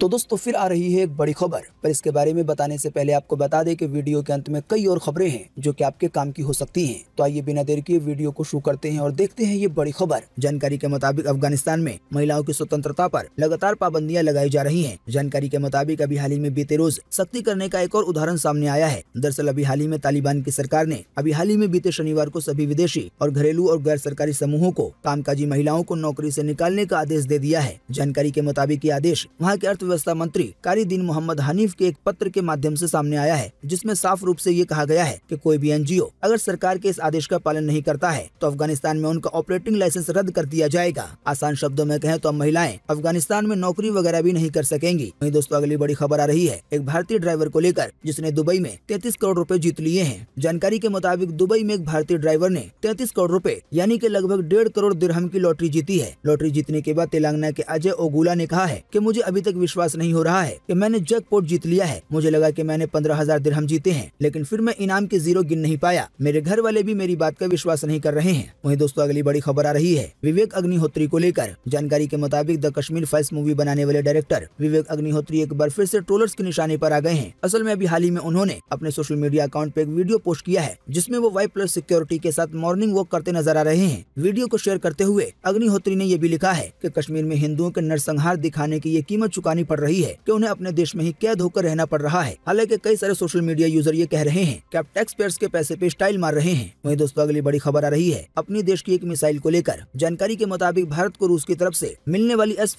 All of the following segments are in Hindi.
तो दोस्तों फिर आ रही है एक बड़ी खबर पर इसके बारे में बताने से पहले आपको बता दें कि वीडियो के अंत में कई और खबरें हैं जो कि आपके काम की हो सकती हैं तो आइए बिना देर के वीडियो को शुरू करते हैं और देखते हैं ये बड़ी खबर जानकारी के मुताबिक अफगानिस्तान में महिलाओं की स्वतंत्रता पर लगातार पाबंदियां लगाई जा रही है जानकारी के मुताबिक अभी हाल ही में बीते रोज सख्ती करने का एक और उदाहरण सामने आया है दरअसल अभी हाल ही में तालिबान की सरकार ने अभी हाल ही में बीते शनिवार को सभी विदेशी और घरेलू और गैर सरकारी समूहों को कामकाजी महिलाओं को नौकरी ऐसी निकालने का आदेश दे दिया है जानकारी के मुताबिक ये आदेश वहाँ के अर्थ अर्थव्यवस्था मंत्री कारी दिन मोहम्मद हनीफ के एक पत्र के माध्यम से सामने आया है जिसमें साफ रूप से ये कहा गया है कि कोई भी एनजीओ अगर सरकार के इस आदेश का पालन नहीं करता है तो अफगानिस्तान में उनका ऑपरेटिंग लाइसेंस रद्द कर दिया जाएगा आसान शब्दों में कहें तो अब महिलाएं अफगानिस्तान में नौकरी वगैरह भी नहीं कर सकेंगी वही दोस्तों अगली बड़ी खबर आ रही है एक भारतीय ड्राइवर को लेकर जिसने दुबई में तैतीस करोड़ रूपए जीत लिए हैं जानकारी के मुताबिक दुबई में एक भारतीय ड्राइवर ने तैतीस करोड़ रूपए यानी की लगभग डेढ़ करोड़ दिरहम की लॉटरी जीती है लॉटरी जीतने के बाद तेलंगाना के अजय ओगुला ने कहा है की मुझे अभी तक विश्वास विश्वास नहीं हो रहा है कि मैंने पोर्ट जीत लिया है मुझे लगा कि मैंने पंद्रह हजार दिरहम जीते हैं लेकिन फिर मैं इनाम के जीरो गिन नहीं पाया मेरे घर वाले भी मेरी बात का विश्वास नहीं कर रहे हैं वहीं दोस्तों अगली बड़ी खबर आ रही है विवेक अग्निहोत्री को लेकर जानकारी के मुताबिक द कश्मीर फाइल्स मूवी बनाने वाले डायरेक्टर विवेक अग्निहोत्री एक बार फिर ऐसी ट्रोलर्स के निशाने आरोप आ गए हैं असल में अभी हाल ही में उन्होंने अपने सोशल मीडिया अकाउंट आरोप एक वीडियो पोस्ट किया है जिसमे वो वाई प्लस सिक्योरिटी के साथ मॉर्निंग वॉक करते नजर आ रहे हैं वीडियो को शेयर करते हुए अग्निहोत्री ने ये भी लिखा है की कश्मीर में हिंदुओं के नरसंहार दिखाने की ये कीमत चुकानी पड़ रही है कि उन्हें अपने देश में ही कैद होकर रहना पड़ रहा है हालांकि कई सारे सोशल मीडिया यूजर ये कह रहे हैं कि आप टैक्स पेयर्स के पैसे पे स्टाइल मार रहे हैं वहीं दोस्तों अगली बड़ी खबर आ रही है अपनी देश की एक मिसाइल को लेकर जानकारी के मुताबिक भारत को रूस की तरफ ऐसी मिलने वाली एस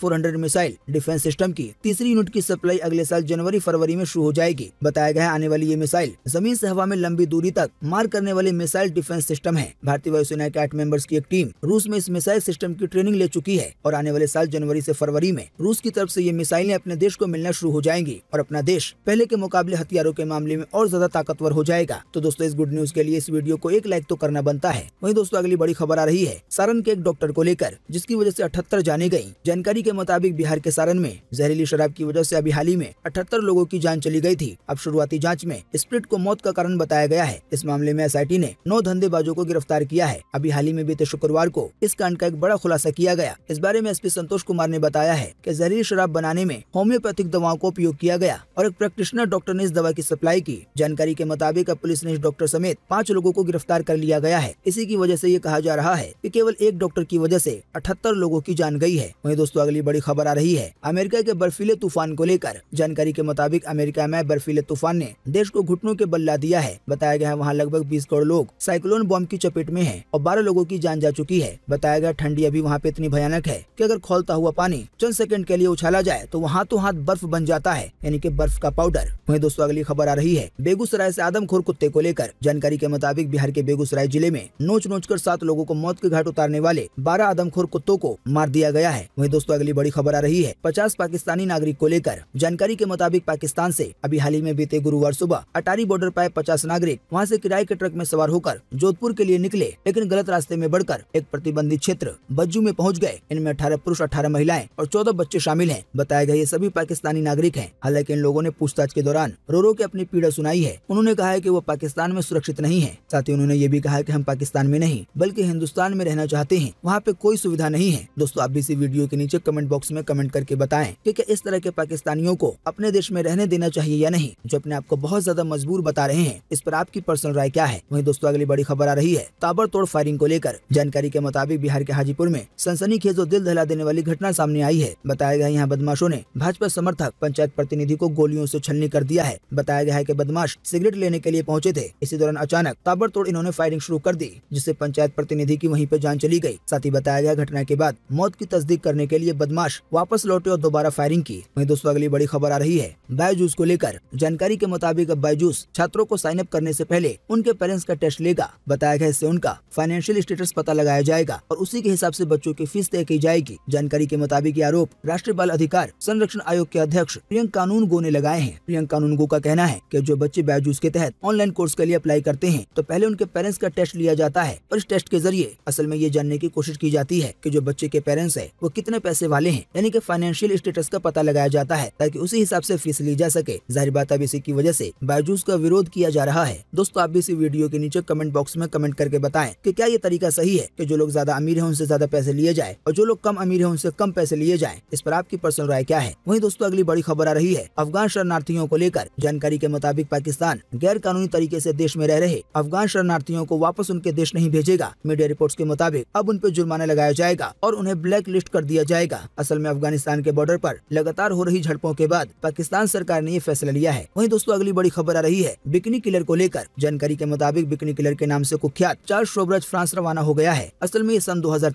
मिसाइल डिफेंस सिस्टम की तीसरी यूनिट की सप्लाई अगले साल जनवरी फरवरी में शुरू हो जाएगी बताया गया आने वाली ये मिसाइल जमीन ऐसी हवा में लंबी दूरी तक मार करने वाली मिसाइल डिफेंस सिस्टम है भारतीय वायुसेना के आठ मेंबर्स की एक टीम रूस में इस मिसाइल सिस्टम की ट्रेनिंग ले चुकी है और आने वाले साल जनवरी ऐसी फरवरी में रूस की तरफ ऐसी ये मिसाइलें अपने देश को मिलना शुरू हो जाएंगी और अपना देश पहले के मुकाबले हथियारों के मामले में और ज्यादा ताकतवर हो जाएगा तो दोस्तों इस गुड न्यूज के लिए इस वीडियो को एक लाइक तो करना बनता है वही दोस्तों अगली बड़ी खबर आ रही है सारण के एक डॉक्टर को लेकर जिसकी वजह ऐसी अठहत्तर जाने गयी जानकारी के मुताबिक बिहार के सारण में जहरीली शराब की वजह ऐसी अभी हाल ही में अठहत्तर लोगों की जान चली गयी थी अब शुरुआती जाँच में स्प्रिट को मौत का कारण बताया गया है इस मामले में एस ने नौ धंधेबाजों को गिरफ्तार किया है अभी हाल ही में बीते शुक्रवार को इस कांड का एक बड़ा खुलासा किया गया इस बारे में एसपी संतोष कुमार ने बताया है कि जहरीली शराब बनाने में होम्योपैथिक दवाओं को उपयोग किया गया और एक प्रैक्टिशनर डॉक्टर ने इस दवा की सप्लाई की जानकारी के मुताबिक अब पुलिस ने इस डॉक्टर समेत पाँच लोगों को गिरफ्तार कर लिया गया है इसी की वजह से ये कहा जा रहा है कि केवल एक डॉक्टर की वजह से अठहत्तर लोगों की जान गई है वहीं दोस्तों अगली बड़ी खबर आ रही है अमेरिका के बर्फीले तूफान को लेकर जानकारी के मुताबिक अमेरिका में बर्फीले तूफान ने देश को घुटनों के बल ला दिया है बताया गया है वहाँ लगभग बीस करोड़ लोग साइक्लोन बॉम्ब की चपेट में है और बारह लोगों की जान जा चुकी है बताया गया ठंडी अभी वहाँ पे इतनी भयानक है की अगर खोलता हुआ पानी चंद सेकेंड के लिए उछाला जाए तो वहाँ हाथों हाथ बर्फ बन जाता है यानी कि बर्फ का पाउडर वहीं दोस्तों अगली खबर आ रही है बेगूसराय से आदमखोर कुत्ते को लेकर जानकारी के मुताबिक बिहार के बेगूसराय जिले में नोच नोच कर सात लोगों को मौत के घाट उतारने वाले बारह आदमखोर कुत्तों को मार दिया गया है वही दोस्तों अगली बड़ी खबर आ रही है पचास पाकिस्तानी नागरिक को लेकर जानकारी के मुताबिक पाकिस्तान ऐसी अभी हाल ही में बीते गुरुवार सुबह अटारी बॉर्डर आरोप पचास नागरिक वहाँ ऐसी किराए के ट्रक में सवार होकर जोधपुर के लिए निकले लेकिन गलत रास्ते में बढ़कर एक प्रतिबंधित क्षेत्र बज्जू में पहुँच गए इनमें अठारह पुरुष अठारह महिलाएं और चौदह बच्चे शामिल है बताया गया सभी पाकिस्तानी नागरिक हैं हालांकि इन लोगों ने पूछताछ के दौरान रोरो के अपनी पीड़ा सुनाई है उन्होंने कहा है कि वो पाकिस्तान में सुरक्षित नहीं है साथ ही उन्होंने ये भी कहा कि हम पाकिस्तान में नहीं बल्कि हिंदुस्तान में रहना चाहते हैं वहाँ पे कोई सुविधा नहीं है दोस्तों आप भी इसी वीडियो के नीचे कमेंट बॉक्स में कमेंट करके बताएं कि क्या इस तरह के पाकिस्तानियों को अपने देश में रहने देना चाहिए या नहीं जो अपने आप को बहुत ज्यादा मजबूर बता रहे हैं इस पर आपकी पर्सनल राय क्या है वही दोस्तों अगली बड़ी खबर आ रही है ताबड़तोड़ फायरिंग को लेकर जानकारी के मुताबिक बिहार के हाजीपुर में सनसनी खेजो दिल दहला देने वाली घटना सामने आई है बताया गया यहाँ बदमाशों ने भाजपा समर्थक पंचायत प्रतिनिधि को गोलियों से छलनी कर दिया है बताया गया है कि बदमाश सिगरेट लेने के लिए पहुंचे थे इसी दौरान अचानक ताबड़तोड़ इन्होंने फायरिंग शुरू कर दी जिससे पंचायत प्रतिनिधि की वहीं पर जान चली गई साथ ही बताया गया घटना के बाद मौत की तस्दीक करने के लिए बदमाश वापस लौटे और दोबारा फायरिंग की वही दोस्तों अगली बड़ी खबर आ रही है बायजूस को लेकर जानकारी के मुताबिक अब बायजूस छात्रों को साइन अप करने ऐसी पहले उनके पेरेंट्स का टेस्ट लेगा बताया गया इससे उनका फाइनेंशियल स्टेटस पता लगाया जाएगा और उसी के हिसाब ऐसी बच्चों की फीस तय की जाएगी जानकारी के मुताबिक ये आरोप राष्ट्रीय बाल अधिकार सन संरक्षण आयोग के अध्यक्ष प्रियंक कानून गो ने लगाए हैं प्रियंक कानून गो का कहना है की जो बच्चे बायजूस के तहत ऑनलाइन कोर्स के लिए अप्लाई करते हैं तो पहले उनके पेरेंट्स का टेस्ट लिया जाता है और इस टेस्ट के जरिए असल में ये जानने की कोशिश की जाती है की जो बच्चे के पेरेंट्स है वो कितने पैसे वाले हैं यानी कि फाइनेंशियल स्टेटस का पता लगाया जाता है ताकि उसी हिसाब से फीस ली जा सके जाहिर बात अब इसी की वजह से बायजूस का विरोध किया जा रहा है दोस्तों आप भी इसी वीडियो के नीचे कमेंट बॉक्स में कमेंट करके बताएं कि क्या ये तरीका सही है कि जो लोग ज्यादा अमीर है उनसे ज्यादा पैसे लिए जाए और जो लोग कम अमीर है उनसे कम पैसे लिए जाए इस पर आपकी पर्सनल राय क्या है है वहीं दोस्तों अगली बड़ी खबर आ रही है अफगान शरणार्थियों को लेकर जानकारी के मुताबिक पाकिस्तान गैर कानूनी तरीके ऐसी देश में रह रहे अफगान शरणार्थियों को वापस उनके देश नहीं भेजेगा मीडिया रिपोर्ट के मुताबिक अब उन पर जुर्माना लगाया जाएगा और उन्हें ब्लैक लिस्ट कर दिया जाएगा असल में अफगानिस्तान के बॉर्डर आरोप लगातार हो रही झड़पों के बाद पाकिस्तान सरकार ने ये फैसला लिया है वही दोस्तों अगली बड़ी खबर आ रही है बिकनी किलर को लेकर जानकारी के मुताबिक बिकनी किलर के नाम ऐसी कुख्यात चार शोब्रज फ्रांस रवाना हो गया है असल में ये सन दो हजार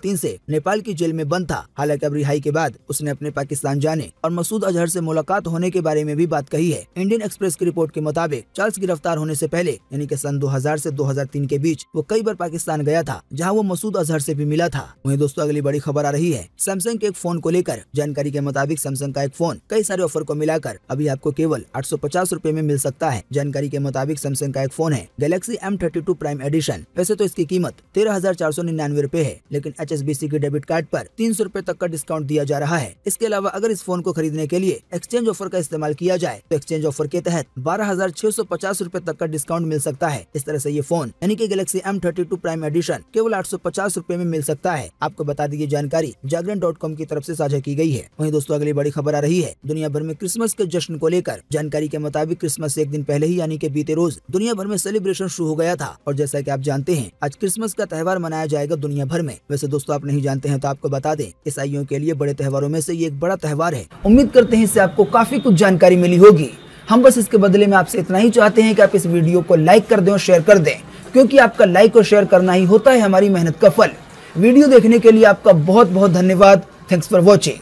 नेपाल की जेल में बंद था हालांकि अब रिहाई के बाद उसने अपने पाकिस्तान जाने और मसूद अजहर से मुलाकात होने के बारे में भी बात कही है इंडियन एक्सप्रेस की रिपोर्ट के मुताबिक चार्ल्स गिरफ्तार होने से पहले यानी कि सन 2000 से 2003 के बीच वो कई बार पाकिस्तान गया था जहां वो मसूद अजहर से भी मिला था वहीं दोस्तों अगली बड़ी खबर आ रही है सैमसंग के एक फोन को लेकर जानकारी के मुताबिक सैमसंग का एक फोन कई सारे ऑफर को मिलाकर अभी आपको केवल आठ सौ में मिल सकता है जानकारी के मुताबिक सैमसंग का एक फोन है गैलेक्सी एम प्राइम एडिशन वैसे तो इसकी कीमत तेरह हजार चार सौ निन्यानवे रूपए है लेकिन एच के डेबिट कार्ड आरोप तीन सौ रूपए तक का डिस्काउंट दिया जा रहा है इसके अलावा अगर इस फोन को खरीदने के लिए एक्सचेंज ऑफर का इस्तेमाल किया जाए तो एक्सचेंज ऑफर के तहत बारह हजार छह सौ पचास रूपए तक का डिस्काउंट मिल सकता है इस तरह से ये फोन यानी कि Galaxy M thirty two prime edition केवल आठ सौ पचास रूपए में मिल सकता है आपको बता दी ये जानकारी जागरण डॉट कॉम की तरफ ऐसी साझा की गयी है वही दोस्तों अगली बड़ी खबर आ रही है दुनिया भर में क्रिसमस के जश्न को लेकर जानकारी के मुताबिक क्रिसमस ऐसी एक दिन पहले ही यानी की बीते रोज दुनिया भर में सेलिब्रेशन शुरू हो गया था और जैसा की आप जानते हैं आज क्रिसमस का त्यौहार मनाया जाएगा दुनिया भर में वैसे दोस्तों आप नहीं जानते हैं तो आपको बता दें ईसाइयों के लिए बड़े त्योहारों में से ये एक बड़ा त्यौहार है उम्मीद करते हैं इससे आपको काफ़ी कुछ जानकारी मिली होगी हम बस इसके बदले में आपसे इतना ही चाहते हैं कि आप इस वीडियो को लाइक कर दें और शेयर कर दें क्योंकि आपका लाइक और शेयर करना ही होता है हमारी मेहनत का फल वीडियो देखने के लिए आपका बहुत बहुत धन्यवाद थैंक्स फॉर वॉचिंग